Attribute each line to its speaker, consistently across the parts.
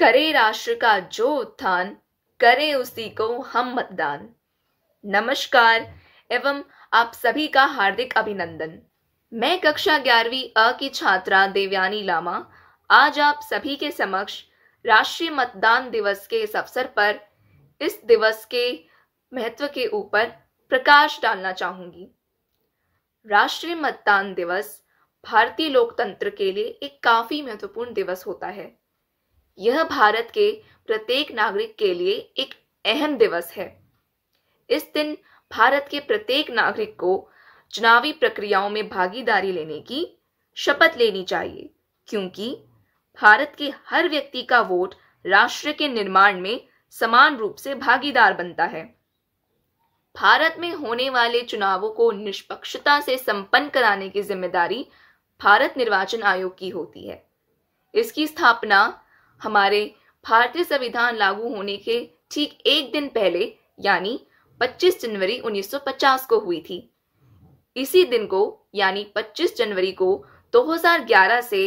Speaker 1: करे राष्ट्र का जो उत्थान करे उसी को हम मतदान नमस्कार एवं आप सभी का हार्दिक अभिनंदन मैं कक्षा ग्यारहवीं अ की छात्रा देवयानी लामा आज आप सभी के समक्ष राष्ट्रीय मतदान दिवस के इस अवसर पर इस दिवस के महत्व के ऊपर प्रकाश डालना चाहूंगी राष्ट्रीय मतदान दिवस भारतीय लोकतंत्र के लिए एक काफी महत्वपूर्ण दिवस होता है यह भारत के प्रत्येक नागरिक के लिए एक अहम दिवस है इस दिन भारत के प्रत्येक नागरिक को चुनावी प्रक्रियाओं में भागीदारी लेने की शपथ लेनी चाहिए क्योंकि भारत के हर व्यक्ति का वोट राष्ट्र के निर्माण में समान रूप से भागीदार बनता है भारत में होने वाले चुनावों को निष्पक्षता से संपन्न कराने की जिम्मेदारी भारत निर्वाचन आयोग की होती है इसकी स्थापना हमारे भारतीय संविधान लागू होने के ठीक एक दिन पहले यानी 25 जनवरी 1950 को हुई थी इसी दिन को यानी 25 जनवरी को 2011 से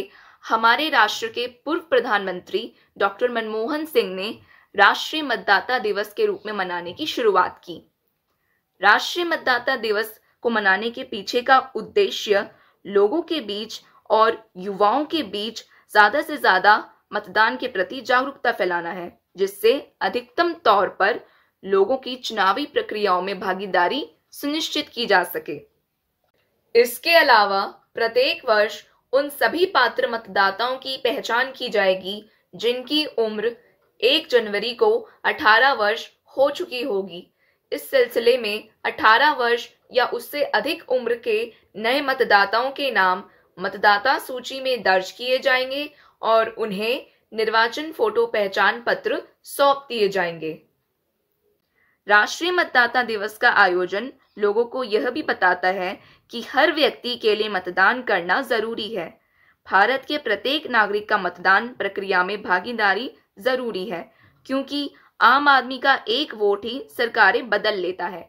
Speaker 1: हमारे राष्ट्र के पूर्व प्रधानमंत्री डॉक्टर मनमोहन सिंह ने राष्ट्रीय मतदाता दिवस के रूप में मनाने की शुरुआत की राष्ट्रीय मतदाता दिवस को मनाने के पीछे का उद्देश्य लोगों के बीच और युवाओं के बीच ज्यादा से ज्यादा मतदान के प्रति जागरूकता फैलाना है जिससे अधिकतम तौर पर लोगों की चुनावी प्रक्रियाओं में भागीदारी सुनिश्चित की जा सके इसके अलावा प्रत्येक वर्ष उन सभी पात्र मतदाताओं की पहचान की जाएगी जिनकी उम्र 1 जनवरी को 18 वर्ष हो चुकी होगी इस सिलसिले में 18 वर्ष या उससे अधिक उम्र के नए मतदाताओं के नाम मतदाता सूची में दर्ज किए जाएंगे और उन्हें निर्वाचन फोटो पहचान पत्र सौंप दिए जाएंगे राष्ट्रीय मतदाता दिवस का आयोजन लोगों को यह भी बताता है कि हर व्यक्ति के लिए मतदान करना जरूरी है भारत के प्रत्येक नागरिक का मतदान प्रक्रिया में भागीदारी जरूरी है क्योंकि आम आदमी का एक वोट ही सरकारें बदल लेता है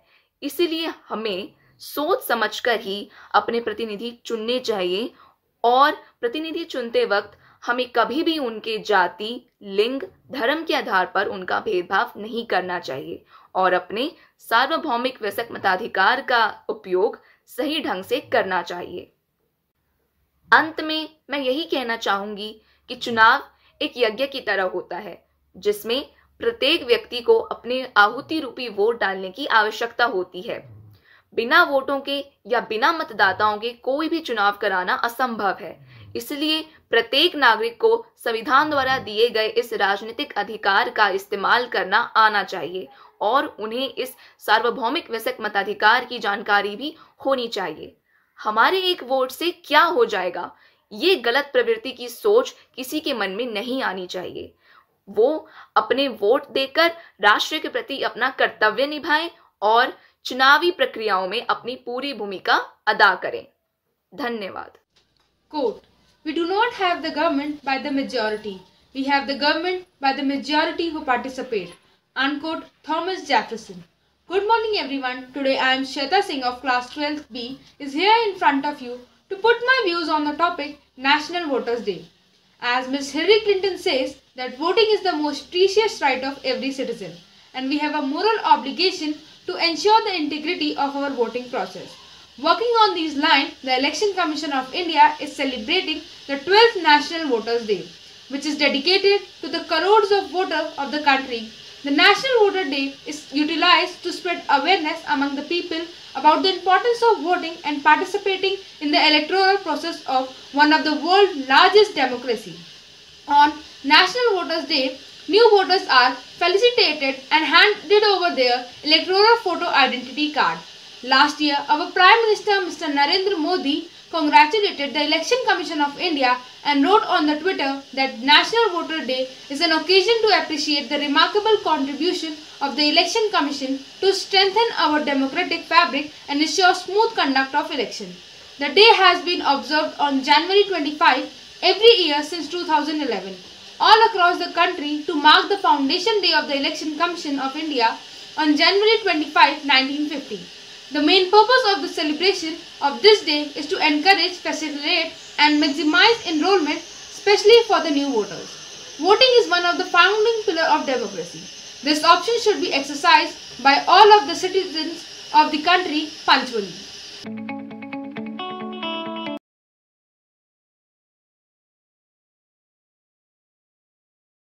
Speaker 1: इसीलिए हमें सोच समझकर ही अपने प्रतिनिधि चुनने चाहिए और प्रतिनिधि चुनते वक्त हमें कभी भी उनके जाति लिंग धर्म के आधार पर उनका भेदभाव नहीं करना चाहिए और अपने सार्वभौमिक व्यसक मताधिकार का उपयोग सही ढंग से करना चाहिए अंत में मैं यही कहना चाहूंगी कि चुनाव एक यज्ञ की तरह होता है जिसमें प्रत्येक व्यक्ति को अपने आहुति रूपी वोट डालने की आवश्यकता होती है बिना वोटों के या बिना मतदाताओं के कोई भी चुनाव कराना असंभव है इसलिए प्रत्येक नागरिक को संविधान द्वारा दिए गए इस राजनीतिक अधिकार का इस्तेमाल करना आना चाहिए और उन्हें इस सार्वभौमिक वैसक मताधिकार की जानकारी भी होनी चाहिए हमारे एक वोट से क्या हो जाएगा ये गलत प्रवृत्ति की सोच किसी के मन में नहीं आनी चाहिए वो अपने वोट देकर राष्ट्र के प्रति अपना कर्तव्य निभाएं और चुनावी प्रक्रियाओं में अपनी पूरी भूमिका अदा करें धन्यवाद court We do
Speaker 2: not have the government by the majority. We have the government by the majority who participate. Unquote Thomas Jefferson. Good morning everyone. Today I am Shweta Singh of class 12th B is here in front of you to put my views on the topic National Voters Day. As Ms. Hillary Clinton says that voting is the most precious right of every citizen and we have a moral obligation to ensure the integrity of our voting process. Working on these lines, the Election Commission of India is celebrating the 12th National Voters Day, which is dedicated to the crores of voters of the country. The National Voter Day is utilized to spread awareness among the people about the importance of voting and participating in the electoral process of one of the world's largest democracy. On National Voters Day, new voters are felicitated and handed over their electoral photo identity card. Last year, our Prime Minister Mr. Narendra Modi congratulated the Election Commission of India and wrote on the Twitter that National Voter Day is an occasion to appreciate the remarkable contribution of the Election Commission to strengthen our democratic fabric and ensure smooth conduct of election. The day has been observed on January 25 every year since 2011 all across the country to mark the foundation day of the Election Commission of India on January 25, 1950. The main purpose of the celebration of this day is to encourage, facilitate and maximize enrollment especially for the new voters. Voting is one of the founding pillars of democracy. This option should be exercised by all of the citizens of the country punctually.